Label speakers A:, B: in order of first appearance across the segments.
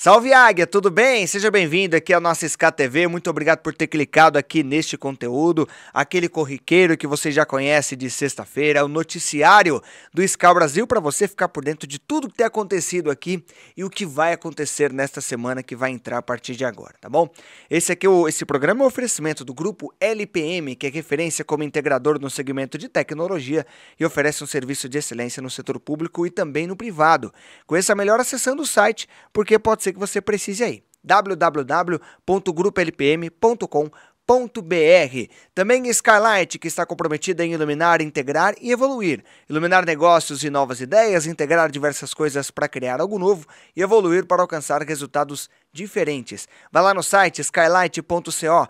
A: Salve Águia, tudo bem? Seja bem-vindo aqui à nossa SKTV. Muito obrigado por ter clicado aqui neste conteúdo, aquele corriqueiro que você já conhece de sexta-feira, o noticiário do SK Brasil para você ficar por dentro de tudo que tem acontecido aqui e o que vai acontecer nesta semana que vai entrar a partir de agora, tá bom? Esse aqui é esse programa é um oferecimento do grupo LPM, que é referência como integrador no segmento de tecnologia e oferece um serviço de excelência no setor público e também no privado. Conheça melhor acessando o site, porque pode ser ser que você precise aí. www.grupolpm.com Também Skylight, que está comprometida em iluminar, integrar e evoluir. Iluminar negócios e novas ideias, integrar diversas coisas para criar algo novo e evoluir para alcançar resultados diferentes. Vá lá no site skylight.co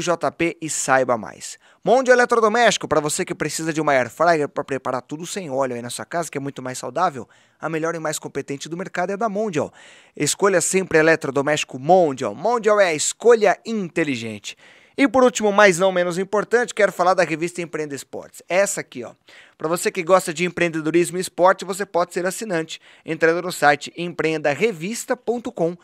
A: jp e saiba mais. Monde Eletrodoméstico, para você que precisa de uma air fryer para preparar tudo sem óleo aí na sua casa, que é muito mais saudável, a melhor e mais competente do mercado é a da Mondial. Escolha sempre eletrodoméstico Mondial. Mondial é a escolha inteligente. E por último, mas não menos importante, quero falar da revista Empreenda Esportes. Essa aqui, ó. Para você que gosta de empreendedorismo e esporte, você pode ser assinante entrando no site empreendarevista.com.br.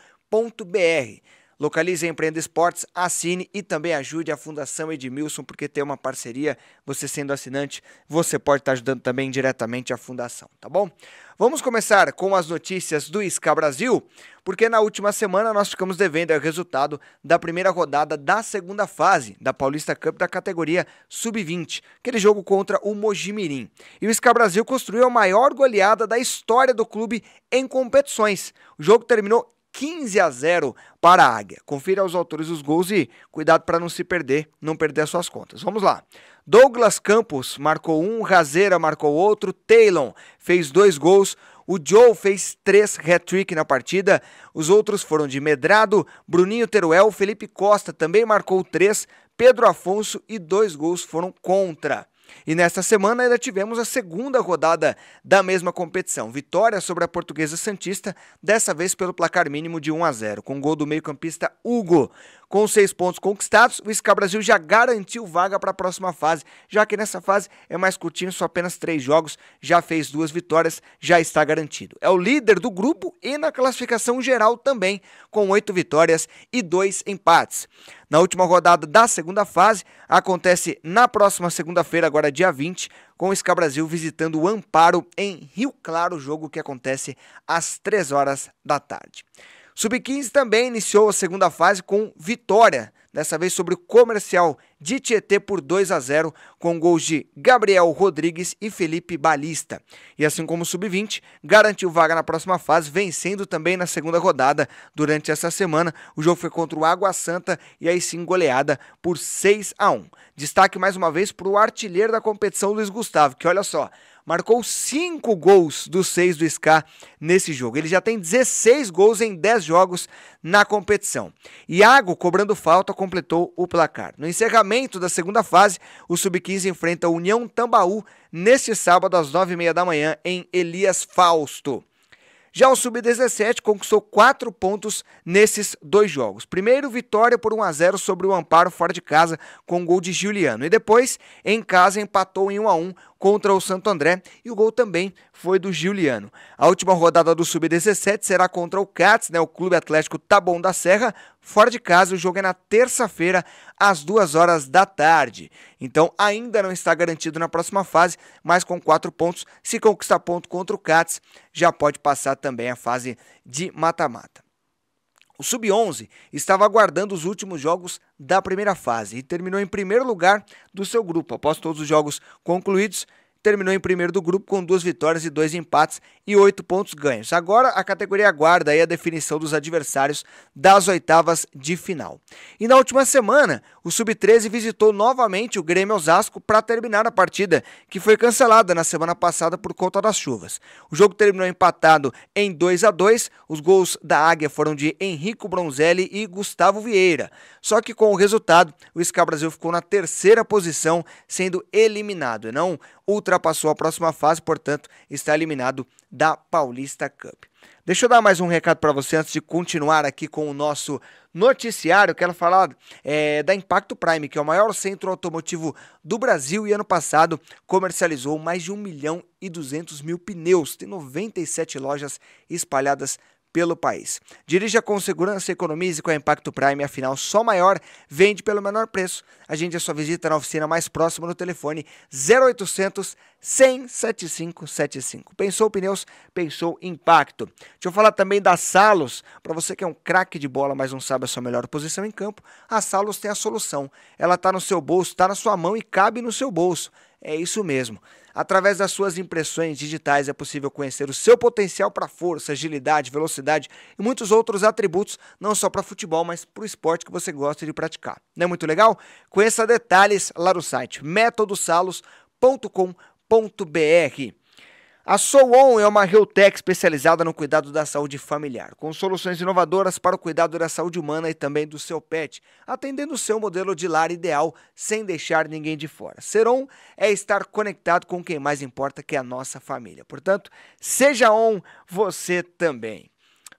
A: Localize e Empreenda Esportes, assine e também ajude a Fundação Edmilson, porque tem uma parceria. Você sendo assinante, você pode estar ajudando também diretamente a Fundação, tá bom? Vamos começar com as notícias do Isca Brasil, porque na última semana nós ficamos devendo o resultado da primeira rodada da segunda fase da Paulista Cup da categoria Sub-20, aquele jogo contra o Mojimirim. E o Isca Brasil construiu a maior goleada da história do clube em competições. O jogo terminou 15 a 0 para a Águia. Confira os autores dos gols e cuidado para não se perder, não perder as suas contas. Vamos lá. Douglas Campos marcou um, Razeira marcou outro, Taylor fez dois gols, o Joe fez três hat-trick na partida. Os outros foram de Medrado, Bruninho Teruel, Felipe Costa também marcou três, Pedro Afonso e dois gols foram contra. E nesta semana ainda tivemos a segunda rodada da mesma competição. Vitória sobre a Portuguesa Santista, dessa vez pelo placar mínimo de 1 a 0, com gol do meio-campista Hugo. Com seis pontos conquistados, o SK Brasil já garantiu vaga para a próxima fase, já que nessa fase é mais curtinho, só apenas três jogos, já fez duas vitórias, já está garantido. É o líder do grupo e na classificação geral também, com oito vitórias e dois empates. Na última rodada da segunda fase, acontece na próxima segunda-feira, agora dia 20, com o SK Brasil visitando o Amparo em Rio Claro, jogo que acontece às três horas da tarde. Sub-15 também iniciou a segunda fase com vitória, dessa vez sobre o comercial de Tietê por 2 a 0, com gols de Gabriel Rodrigues e Felipe Balista. E assim como o Sub-20, garantiu vaga na próxima fase, vencendo também na segunda rodada durante essa semana. O jogo foi contra o Água Santa e aí sim goleada por 6 a 1. Destaque mais uma vez para o artilheiro da competição, Luiz Gustavo, que olha só, marcou 5 gols dos 6 do SK nesse jogo. Ele já tem 16 gols em 10 jogos na competição. Iago, cobrando falta, completou o placar. No encerramento da segunda fase, o Sub-15 enfrenta a União Tambaú neste sábado às 9h30 da manhã em Elias Fausto. Já o Sub-17 conquistou 4 pontos nesses dois jogos. Primeiro, vitória por 1 a 0 sobre o Amparo fora de casa com um gol de Juliano. E depois, em casa, empatou em 1 a 1 contra o Santo André e o gol também foi do Giuliano. A última rodada do Sub-17 será contra o Cats, né, o Clube Atlético Taboão da Serra, fora de casa. O jogo é na terça-feira, às duas horas da tarde. Então ainda não está garantido na próxima fase, mas com quatro pontos, se conquistar ponto contra o Cats, já pode passar também a fase de mata-mata. O Sub-11 estava aguardando os últimos jogos da primeira fase e terminou em primeiro lugar do seu grupo. Após todos os jogos concluídos, terminou em primeiro do grupo com duas vitórias e dois empates e oito pontos ganhos. Agora a categoria aguarda a definição dos adversários das oitavas de final. E na última semana, o Sub-13 visitou novamente o Grêmio Osasco para terminar a partida, que foi cancelada na semana passada por conta das chuvas. O jogo terminou empatado em 2 a 2 os gols da Águia foram de Henrico Bronzelli e Gustavo Vieira. Só que com o resultado, o SK Brasil ficou na terceira posição, sendo eliminado, e não ultra ultrapassou a próxima fase, portanto, está eliminado da Paulista Cup. Deixa eu dar mais um recado para você antes de continuar aqui com o nosso noticiário. Quero falar é, da Impacto Prime, que é o maior centro automotivo do Brasil e ano passado comercializou mais de 1 milhão e 200 mil pneus. Tem 97 lojas espalhadas pelo país. Dirija com segurança, economize com a Impacto Prime, afinal, só maior vende pelo menor preço. Agende a sua visita na oficina mais próxima no telefone 0800 100 7575. Pensou pneus, pensou impacto. Deixa eu falar também da Salos. Para você que é um craque de bola, mas não sabe a sua melhor posição em campo, a Salos tem a solução. Ela está no seu bolso, está na sua mão e cabe no seu bolso. É isso mesmo. Através das suas impressões digitais é possível conhecer o seu potencial para força, agilidade, velocidade e muitos outros atributos, não só para futebol, mas para o esporte que você gosta de praticar. Não é muito legal? Conheça detalhes lá no site métodosalos.com.br. A SoOn é uma Realtech especializada no cuidado da saúde familiar, com soluções inovadoras para o cuidado da saúde humana e também do seu pet, atendendo o seu modelo de lar ideal sem deixar ninguém de fora. Ser on é estar conectado com quem mais importa, que é a nossa família. Portanto, seja on você também.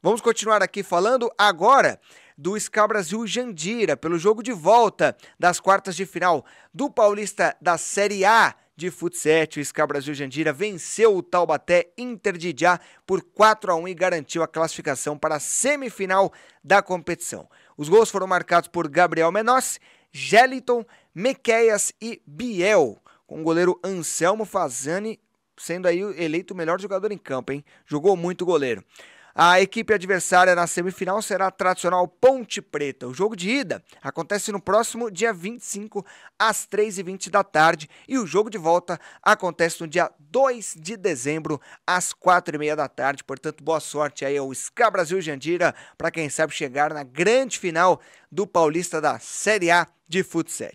A: Vamos continuar aqui falando agora do Ska Brasil Jandira, pelo jogo de volta das quartas de final do Paulista da Série A de futsal. O SCA Brasil Jandira venceu o Taubaté Inter de Já por 4 a 1 e garantiu a classificação para a semifinal da competição. Os gols foram marcados por Gabriel Menossi, Geliton, Mequeias e Biel, com o goleiro Anselmo Fazani sendo aí eleito o melhor jogador em campo, hein? Jogou muito goleiro. A equipe adversária na semifinal será a tradicional Ponte Preta. O jogo de ida acontece no próximo dia 25, às 3h20 da tarde, e o jogo de volta acontece no dia 2 de dezembro, às 4h30 da tarde. Portanto, boa sorte aí ao SCA Brasil Jandira, para quem sabe chegar na grande final do Paulista da Série A de futsal.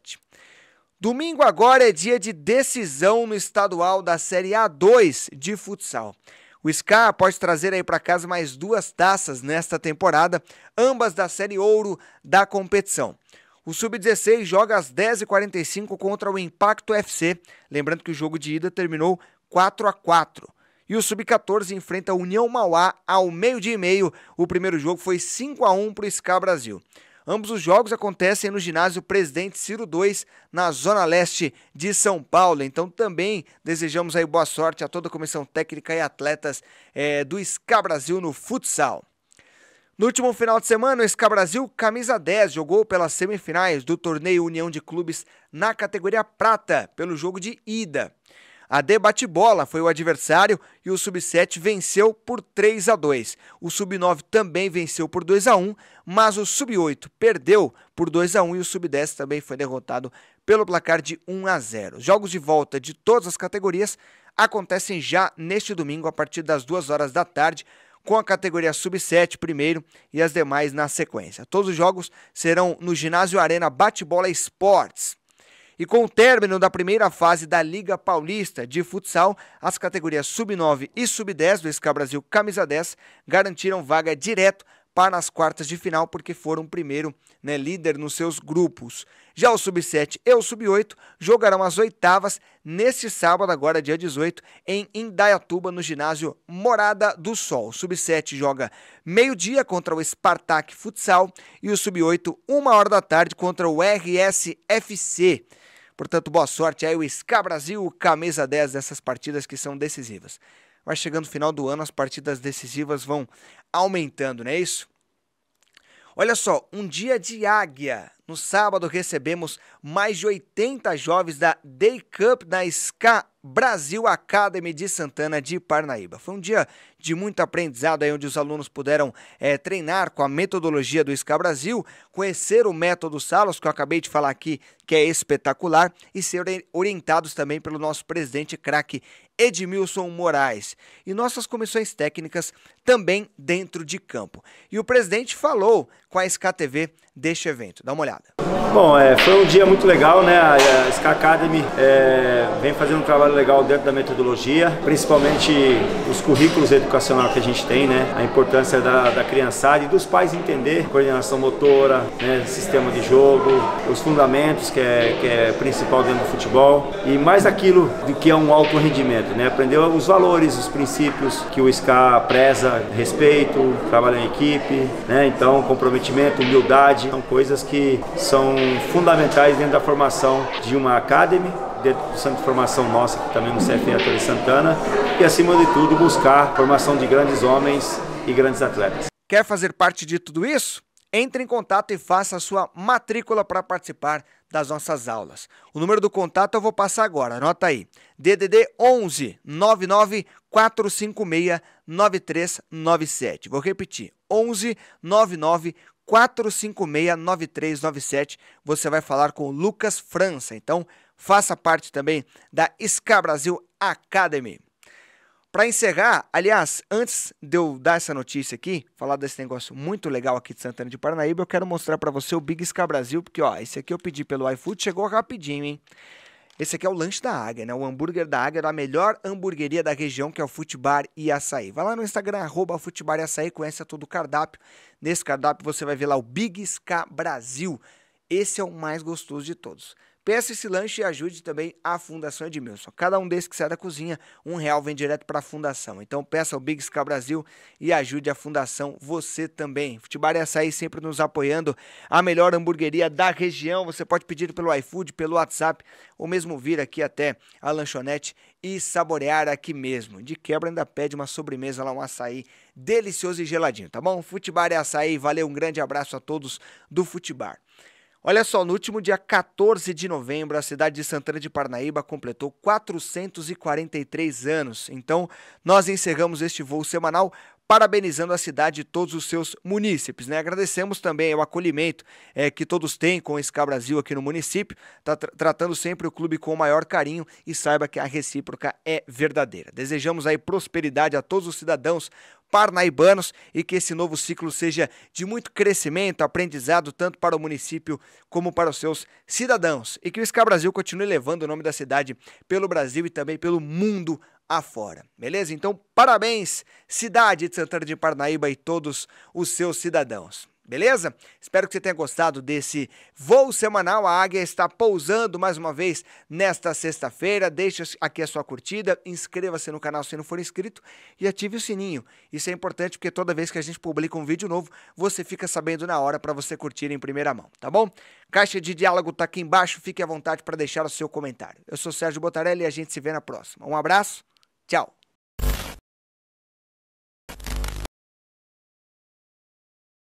A: Domingo agora é dia de decisão no estadual da Série A2 de futsal. O Scar pode trazer aí para casa mais duas taças nesta temporada, ambas da Série Ouro da competição. O Sub-16 joga às 10h45 contra o Impacto FC, lembrando que o jogo de ida terminou 4 a 4 E o Sub-14 enfrenta a União Mauá ao meio-dia e meio. O primeiro jogo foi 5 a 1 para o SCA Brasil. Ambos os jogos acontecem no ginásio Presidente Ciro II, na zona leste de São Paulo. Então também desejamos aí boa sorte a toda a comissão técnica e atletas é, do SCA Brasil no futsal. No último final de semana, o SCA Brasil, camisa 10, jogou pelas semifinais do torneio União de Clubes na categoria prata, pelo jogo de ida. A D bola foi o adversário e o Sub-7 venceu por 3 a 2. O Sub-9 também venceu por 2 a 1, mas o Sub-8 perdeu por 2 a 1 e o Sub-10 também foi derrotado pelo placar de 1 a 0. jogos de volta de todas as categorias acontecem já neste domingo a partir das 2 horas da tarde com a categoria Sub-7 primeiro e as demais na sequência. Todos os jogos serão no Ginásio Arena Bate-Bola Esportes. E com o término da primeira fase da Liga Paulista de Futsal, as categorias Sub-9 e Sub-10 do SK Brasil Camisa 10 garantiram vaga direto para as quartas de final, porque foram primeiro né, líder nos seus grupos. Já o Sub-7 e o Sub-8 jogarão as oitavas neste sábado, agora dia 18, em Indaiatuba, no ginásio Morada do Sol. O Sub-7 joga meio-dia contra o Spartak Futsal e o Sub-8, uma hora da tarde, contra o RSFC. Portanto, boa sorte aí o SCA Brasil, camisa 10 dessas partidas que são decisivas. Vai chegando o final do ano, as partidas decisivas vão aumentando, não é isso? Olha só, um dia de águia. No sábado recebemos mais de 80 jovens da Day Cup na SCA Brasil Academy de Santana de Parnaíba. Foi um dia de muito aprendizado, aí, onde os alunos puderam é, treinar com a metodologia do SCA Brasil, conhecer o método Salos, que eu acabei de falar aqui, que é espetacular, e serem orientados também pelo nosso presidente craque Edmilson Moraes. E nossas comissões técnicas também dentro de campo. E o presidente falou com a TV deste evento. Dá uma olhada. Bom, é, foi um dia muito legal, né? A, a SK Academy é, vem fazendo um trabalho legal dentro da metodologia, principalmente os currículos educativos educacional que a gente tem, né? A importância da, da criançada e dos pais entender coordenação motora, né? sistema de jogo, os fundamentos que é, que é principal dentro do futebol e mais aquilo do que é um alto rendimento, né? Aprender os valores, os princípios que o SCA preza, respeito, trabalho em equipe, né? Então, comprometimento, humildade, são coisas que são fundamentais dentro da formação de uma academy dentro do centro de formação nossa, que também no CFE é Torre Santana, e acima de tudo buscar formação de grandes homens e grandes atletas. Quer fazer parte de tudo isso? Entre em contato e faça a sua matrícula para participar das nossas aulas. O número do contato eu vou passar agora, anota aí. DDD 11 99 456 9397. Vou repetir. 11 99 456 9397. Você vai falar com o Lucas França. Então, Faça parte também da SK Brasil Academy. Para encerrar, aliás, antes de eu dar essa notícia aqui, falar desse negócio muito legal aqui de Santana de Paranaíba, eu quero mostrar para você o Big Sky Brasil, porque ó, esse aqui eu pedi pelo iFood, chegou rapidinho, hein? Esse aqui é o lanche da Águia, né? O hambúrguer da Águia, da é melhor hamburgueria da região, que é o Futibar e Açaí. Vai lá no Instagram, arroba e Açaí, conhece todo o cardápio. Nesse cardápio você vai ver lá o Big Sky Brasil. Esse é o mais gostoso de todos. Peça esse lanche e ajude também a Fundação Edmilson. Cada um desses que sai da cozinha, um real vem direto para a Fundação. Então peça ao Big Sky Brasil e ajude a Fundação você também. Futebara e é Açaí sempre nos apoiando. A melhor hamburgueria da região. Você pode pedir pelo iFood, pelo WhatsApp ou mesmo vir aqui até a lanchonete e saborear aqui mesmo. De quebra ainda pede uma sobremesa lá, um açaí delicioso e geladinho, tá bom? Futebol e é açaí, valeu, um grande abraço a todos do Futebar. Olha só, no último dia 14 de novembro, a cidade de Santana de Parnaíba completou 443 anos. Então, nós encerramos este voo semanal parabenizando a cidade e todos os seus munícipes. Né? Agradecemos também o acolhimento é, que todos têm com o SCA Brasil aqui no município, tá tratando sempre o clube com o maior carinho e saiba que a recíproca é verdadeira. Desejamos aí prosperidade a todos os cidadãos, parnaibanos e que esse novo ciclo seja de muito crescimento, aprendizado tanto para o município como para os seus cidadãos e que o Esca Brasil continue levando o nome da cidade pelo Brasil e também pelo mundo afora. Beleza? Então, parabéns, cidade de Santana de Parnaíba e todos os seus cidadãos. Beleza? Espero que você tenha gostado desse voo semanal. A águia está pousando mais uma vez nesta sexta-feira. Deixe aqui a sua curtida, inscreva-se no canal se não for inscrito e ative o sininho. Isso é importante porque toda vez que a gente publica um vídeo novo, você fica sabendo na hora para você curtir em primeira mão, tá bom? Caixa de diálogo está aqui embaixo, fique à vontade para deixar o seu comentário. Eu sou Sérgio Botarelli e a gente se vê na próxima. Um abraço, tchau!